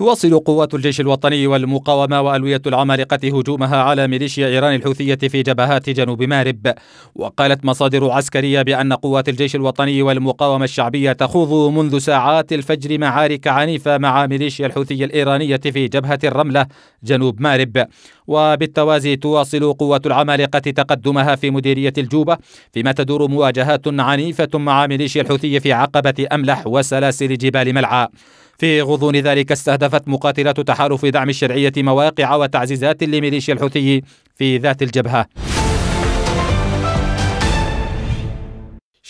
تواصل قوات الجيش الوطني والمقاومة وألوية العمالقة هجومها على ميليشيا إيران الحوثية في جبهات جنوب مارب وقالت مصادر عسكرية بأن قوات الجيش الوطني والمقاومة الشعبية تخوض منذ ساعات الفجر معارك عنيفة مع ميليشيا الحوثية الإيرانية في جبهة الرملة جنوب مارب وبالتوازي تواصل قوات العمالقة تقدمها في مديرية الجوبة فيما تدور مواجهات عنيفة مع ميليشيا الحوثية في عقبة أملح وسلاسل جبال ملعى في غضون ذلك استهدفت مقاتلات تحالف دعم الشرعية مواقع وتعزيزات لميليشيا الحوثي في ذات الجبهة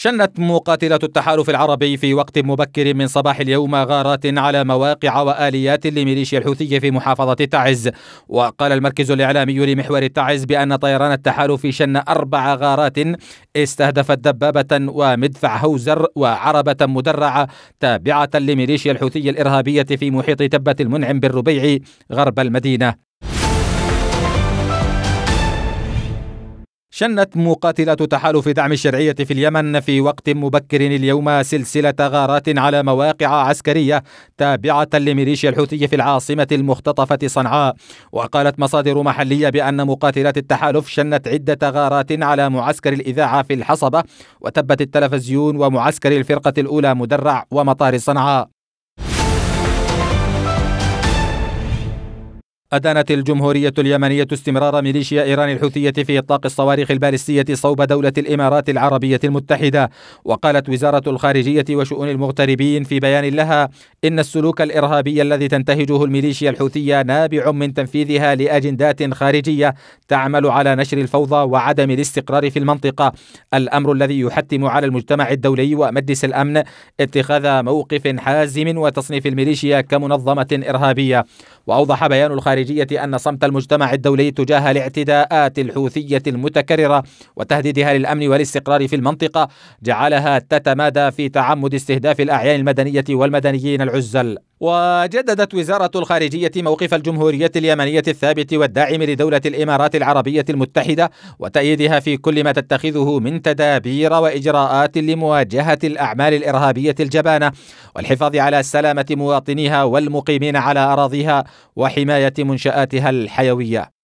شنت مقاتلة التحالف العربي في وقت مبكر من صباح اليوم غارات على مواقع وآليات لميليشيا الحوثي في محافظة تعز وقال المركز الإعلامي لمحور تعز بأن طيران التحالف شن أربع غارات استهدفت دبابة ومدفع هوزر وعربة مدرعة تابعة لميليشيا الحوثي الإرهابية في محيط تبة المنعم بالربيع غرب المدينة شنت مقاتلات تحالف دعم الشرعية في اليمن في وقت مبكر اليوم سلسلة غارات على مواقع عسكرية تابعة لميليشيا الحوثي في العاصمة المختطفة صنعاء وقالت مصادر محلية بأن مقاتلات التحالف شنت عدة غارات على معسكر الإذاعة في الحصبة وتبت التلفزيون ومعسكر الفرقة الأولى مدرع ومطار صنعاء أدانت الجمهورية اليمنية استمرار ميليشيا إيران الحوثية في إطلاق الصواريخ البالستية صوب دولة الإمارات العربية المتحدة وقالت وزارة الخارجية وشؤون المغتربين في بيان لها إن السلوك الإرهابي الذي تنتهجه الميليشيا الحوثية نابع من تنفيذها لأجندات خارجية تعمل على نشر الفوضى وعدم الاستقرار في المنطقة الأمر الذي يحتم على المجتمع الدولي ومجلس الأمن اتخاذ موقف حازم وتصنيف الميليشيا كمنظمة إرهابية وأوضح بيان الخارجية أن صمت المجتمع الدولي تجاه الاعتداءات الحوثية المتكررة وتهديدها للأمن والاستقرار في المنطقة جعلها تتمادى في تعمد استهداف الأعيان المدنية والمدنيين العزل وجددت وزارة الخارجية موقف الجمهورية اليمنية الثابت والداعم لدولة الإمارات العربية المتحدة وتأييدها في كل ما تتخذه من تدابير وإجراءات لمواجهة الأعمال الإرهابية الجبانة والحفاظ على سلامة مواطنيها والمقيمين على أراضيها وحماية منشآتها الحيوية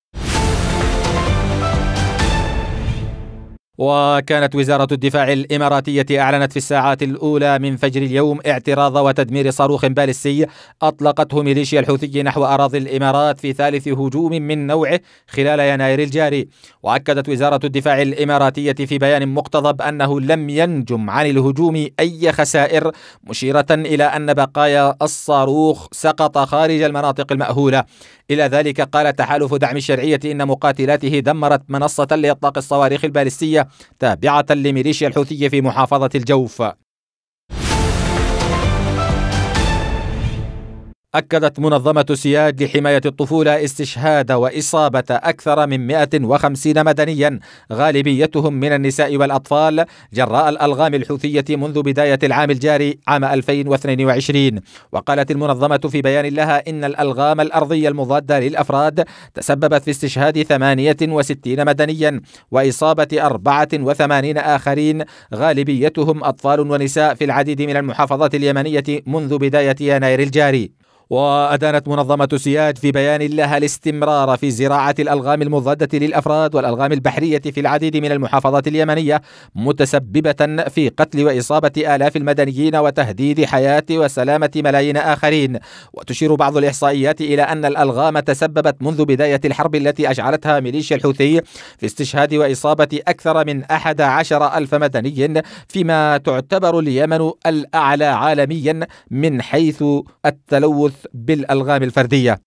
وكانت وزارة الدفاع الإماراتية أعلنت في الساعات الأولى من فجر اليوم اعتراض وتدمير صاروخ بالستي أطلقته ميليشيا الحوثي نحو أراضي الإمارات في ثالث هجوم من نوعه خلال يناير الجاري وأكدت وزارة الدفاع الإماراتية في بيان مقتضب أنه لم ينجم عن الهجوم أي خسائر مشيرة إلى أن بقايا الصاروخ سقط خارج المناطق المأهولة إلى ذلك قال تحالف دعم الشرعية إن مقاتلاته دمرت منصة لإطلاق الصواريخ البالستية تابعة لميليشيا الحوثية في محافظة الجوف أكدت منظمة سياج لحماية الطفولة استشهاد وإصابة أكثر من 150 مدنيا غالبيتهم من النساء والأطفال جراء الألغام الحوثية منذ بداية العام الجاري عام 2022 وقالت المنظمة في بيان لها إن الألغام الأرضية المضادة للأفراد تسببت في استشهاد 68 مدنيا وإصابة 84 آخرين غالبيتهم أطفال ونساء في العديد من المحافظات اليمنية منذ بداية يناير الجاري وأدانت منظمة سياج في بيان لها الاستمرار في زراعة الألغام المضادة للأفراد والألغام البحرية في العديد من المحافظات اليمنية متسببة في قتل وإصابة آلاف المدنيين وتهديد حياة وسلامة ملايين آخرين وتشير بعض الإحصائيات إلى أن الألغام تسببت منذ بداية الحرب التي أشعلتها ميليشيا الحوثي في استشهاد وإصابة أكثر من أحد عشر ألف مدني فيما تعتبر اليمن الأعلى عالميا من حيث التلوث بالالغام الفرديه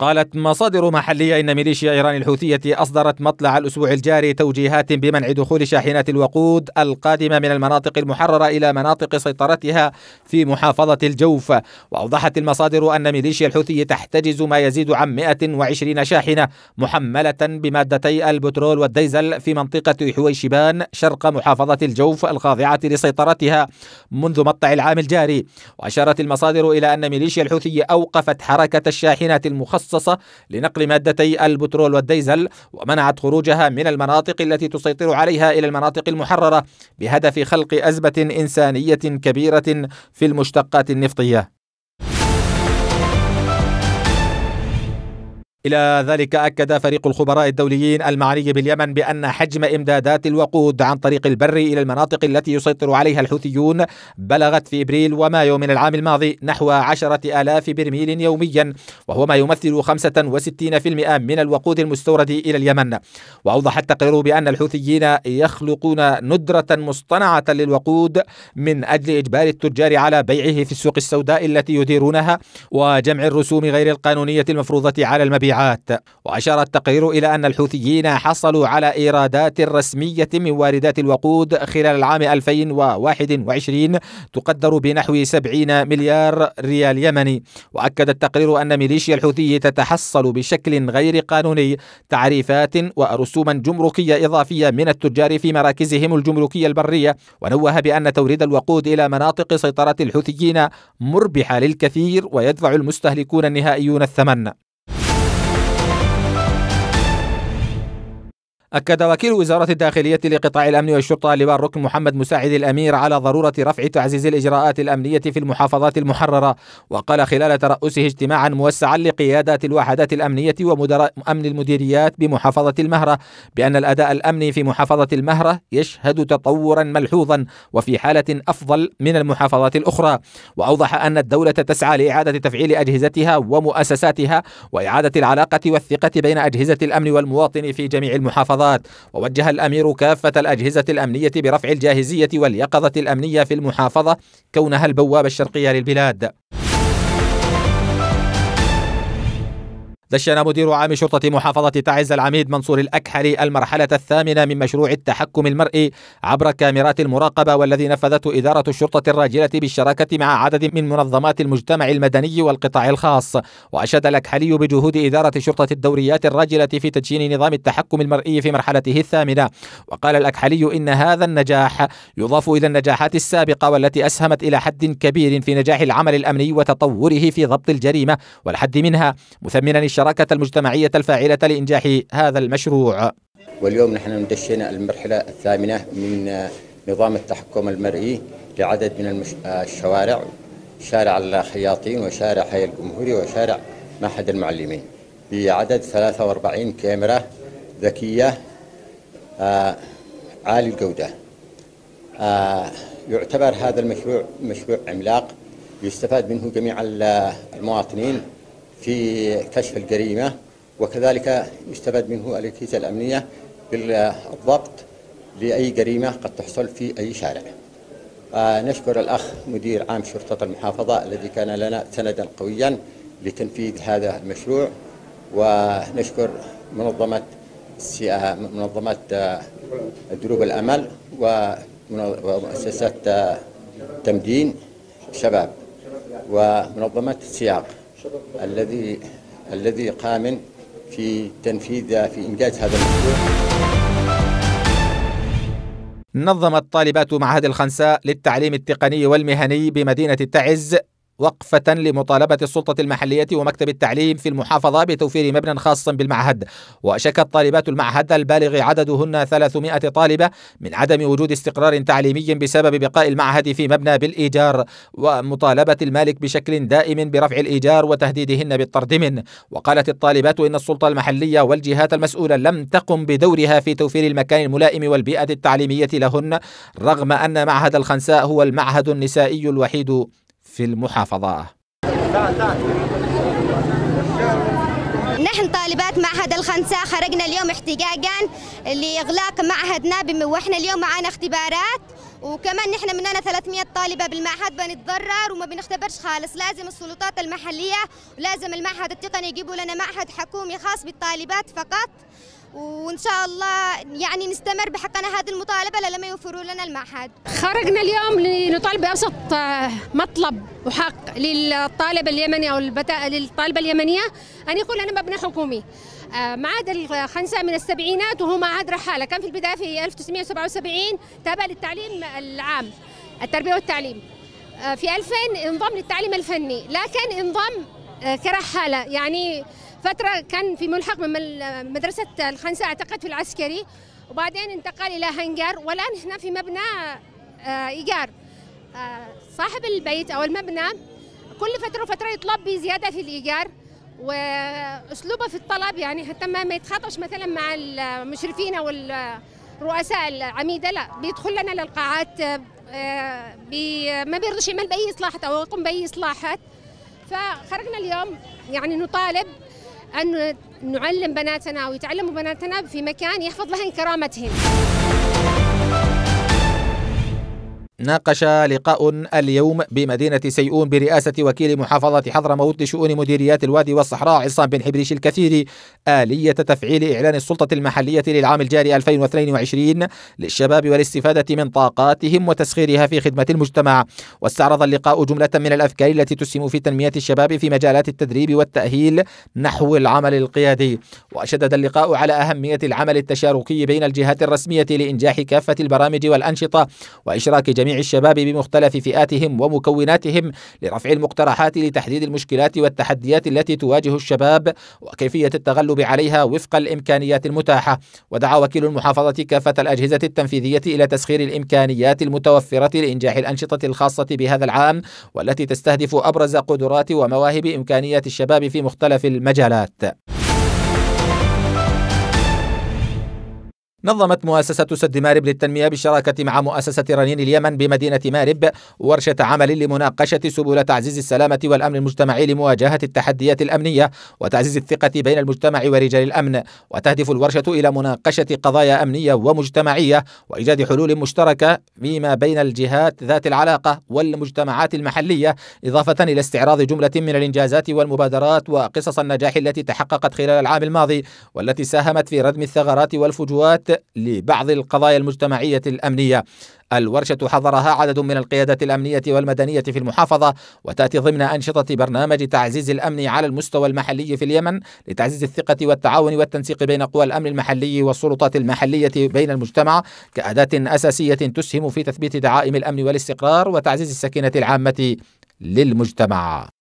قالت مصادر محلية إن ميليشيا إيران الحوثية أصدرت مطلع الأسبوع الجاري توجيهات بمنع دخول شاحنات الوقود القادمة من المناطق المحررة إلى مناطق سيطرتها في محافظة الجوف وأوضحت المصادر أن ميليشيا الحوثي تحتجز ما يزيد عن 120 شاحنة محملة بمادتي البترول والديزل في منطقة حويشبان شرق محافظة الجوف الخاضعة لسيطرتها منذ مطلع العام الجاري وأشارت المصادر إلى أن ميليشيا الحوثي أوقفت حركة الشاحنات المخصصة مخصصة لنقل مادتي البترول والديزل ومنعت خروجها من المناطق التي تسيطر عليها إلى المناطق المحررة بهدف خلق أزمة إنسانية كبيرة في المشتقات النفطية إلى ذلك أكد فريق الخبراء الدوليين المعني باليمن بأن حجم إمدادات الوقود عن طريق البر إلى المناطق التي يسيطر عليها الحوثيون بلغت في إبريل ومايو من العام الماضي نحو عشرة آلاف برميل يوميا وهو ما يمثل 65% من الوقود المستورد إلى اليمن وأوضح التقرير بأن الحوثيين يخلقون ندرة مصطنعة للوقود من أجل إجبار التجار على بيعه في السوق السوداء التي يديرونها وجمع الرسوم غير القانونية المفروضة على المبيع المبيعات وأشار التقرير إلى أن الحوثيين حصلوا على إيرادات رسمية من واردات الوقود خلال العام 2021 تقدر بنحو 70 مليار ريال يمني وأكد التقرير أن ميليشيا الحوثي تتحصل بشكل غير قانوني تعريفات ورسوما جمركية إضافية من التجار في مراكزهم الجمركية البرية ونوه بأن توريد الوقود إلى مناطق سيطرة الحوثيين مربحة للكثير ويدفع المستهلكون النهائيون الثمن أكد وكيل وزارة الداخلية لقطاع الأمن والشرطة لواء الركن محمد مساعد الأمير على ضرورة رفع تعزيز الإجراءات الأمنية في المحافظات المحررة وقال خلال ترأسه اجتماعا موسعا لقيادات الوحدات الأمنية ومدراء أمن المديريات بمحافظة المهرة بأن الأداء الأمني في محافظة المهرة يشهد تطورا ملحوظا وفي حالة أفضل من المحافظات الأخرى وأوضح أن الدولة تسعى لإعادة تفعيل أجهزتها ومؤسساتها وإعادة العلاقة والثقة بين أجهزة الأمن والمواطن في جميع المحافظات المحافظات ووجه الأمير كافة الأجهزة الأمنية برفع الجاهزية واليقظة الأمنية في المحافظة كونها البوابة الشرقية للبلاد دشن مدير عام شرطة محافظة تعز العميد منصور الأكحلي المرحلة الثامنة من مشروع التحكم المرئي عبر كاميرات المراقبة والذي نفذته إدارة الشرطة الراجلة بالشراكة مع عدد من منظمات المجتمع المدني والقطاع الخاص وأشاد الأكحلي بجهود إدارة شرطة الدوريات الراجلة في تدشين نظام التحكم المرئي في مرحلته الثامنة وقال الأكحلي إن هذا النجاح يضاف إلى النجاحات السابقة والتي أسهمت إلى حد كبير في نجاح العمل الأمني وتطوره في ضبط الجريمة والحد منها مثمنا الشراكة المجتمعية الفاعلة لإنجاح هذا المشروع واليوم نحن ندشينا المرحلة الثامنة من نظام التحكم المرئي لعدد من المش... الشوارع شارع الخياطين وشارع حي الجمهوري وشارع معهد المعلمين بعدد 43 كاميرا ذكية آه، عالي الجودة آه، يعتبر هذا المشروع مشروع عملاق يستفاد منه جميع المواطنين في كشف الجريمة وكذلك يستفاد منه الأجهزة الأمنية بالضبط لأي جريمة قد تحصل في أي شارع نشكر الأخ مدير عام شرطة المحافظة الذي كان لنا سندا قويا لتنفيذ هذا المشروع ونشكر منظمة منظمة دروب الأمل ومؤسسة تمدين شباب ومنظمة سياق الذي الذي قام في تنفيذ في إنجاز هذا المشروع نظمت طالبات معهد الخنساء للتعليم التقني والمهني بمدينة تعز وقفة لمطالبة السلطة المحلية ومكتب التعليم في المحافظة بتوفير مبنى خاص بالمعهد وشكت طالبات المعهد البالغ عددهن 300 طالبة من عدم وجود استقرار تعليمي بسبب بقاء المعهد في مبنى بالإيجار ومطالبة المالك بشكل دائم برفع الإيجار وتهديدهن بالطرد منه وقالت الطالبات إن السلطة المحلية والجهات المسؤولة لم تقم بدورها في توفير المكان الملائم والبيئة التعليمية لهن رغم أن معهد الخنساء هو المعهد النسائي الوحيد في المحافظة نحن طالبات معهد الخنساء خرجنا اليوم احتجاجا لإغلاق معهدنا وإحنا اليوم معانا اختبارات وكمان نحن مننا 300 طالبه بالمعهد بنتضرر وما بنختبرش خالص لازم السلطات المحليه ولازم المعهد التقني يجيبوا لنا معهد حكومي خاص بالطالبات فقط وان شاء الله يعني نستمر بحقنا هذه المطالبه لما يوفروا لنا المعهد. خرجنا اليوم لنطالب بابسط آه، مطلب وحق للطالب اليمني او للطالبه اليمنيه ان يقول انا مبنى حكومي. آه، معاد الخنساء من السبعينات وهو معاد رحاله كان في البدايه في 1977 تابع للتعليم العام التربيه والتعليم. آه، في 2000 انضم للتعليم الفني لكن انضم كرحاله يعني فترة كان في ملحق من مدرسة الخنساء أعتقد في العسكري وبعدين انتقل إلى هنجر والآن هنا في مبنى آه، إيجار آه، صاحب البيت أو المبنى كل فترة وفترة يطلب بزيادة في الإيجار وأسلوبه في الطلب يعني حتى ما يتخاطش مثلا مع المشرفين أو الرؤساء العميدة لا بيدخل لنا للقاعات آه، بي ما بيرضش يعمل بأي إصلاحات أو يقوم بأي إصلاحات فخرجنا اليوم يعني نطالب أن نعلم بناتنا ويتعلموا بناتنا في مكان يحفظ لهن كرامتهن ناقش لقاء اليوم بمدينة سيئون برئاسة وكيل محافظة حضرموت لشؤون مديريات الوادي والصحراء عصام بن حبريش الكثير آلية تفعيل إعلان السلطة المحلية للعام الجاري 2022 للشباب والاستفادة من طاقاتهم وتسخيرها في خدمة المجتمع واستعرض اللقاء جملة من الأفكار التي تسهم في تنمية الشباب في مجالات التدريب والتأهيل نحو العمل القيادي وشدد اللقاء على أهمية العمل التشاركي بين الجهات الرسمية لإنجاح كافة البرامج والأنشطة وإشراك جميع جميع الشباب بمختلف فئاتهم ومكوناتهم لرفع المقترحات لتحديد المشكلات والتحديات التي تواجه الشباب وكيفية التغلب عليها وفق الإمكانيات المتاحة ودعا وكيل المحافظة كافة الأجهزة التنفيذية إلى تسخير الإمكانيات المتوفرة لإنجاح الأنشطة الخاصة بهذا العام والتي تستهدف أبرز قدرات ومواهب إمكانيات الشباب في مختلف المجالات نظمت مؤسسة سد مارب للتنمية بالشراكة مع مؤسسة رنين اليمن بمدينة مارب ورشة عمل لمناقشة سبل تعزيز السلامة والأمن المجتمعي لمواجهة التحديات الأمنية وتعزيز الثقة بين المجتمع ورجال الأمن وتهدف الورشة إلى مناقشة قضايا أمنية ومجتمعية وإيجاد حلول مشتركة فيما بين الجهات ذات العلاقة والمجتمعات المحلية إضافة إلى استعراض جملة من الإنجازات والمبادرات وقصص النجاح التي تحققت خلال العام الماضي والتي ساهمت في ردم الثغرات والفجوات لبعض القضايا المجتمعية الأمنية الورشة حضرها عدد من القيادات الأمنية والمدنية في المحافظة وتأتي ضمن أنشطة برنامج تعزيز الأمن على المستوى المحلي في اليمن لتعزيز الثقة والتعاون والتنسيق بين قوى الأمن المحلي والسلطات المحلية بين المجتمع كأداة أساسية تسهم في تثبيت دعائم الأمن والاستقرار وتعزيز السكينة العامة للمجتمع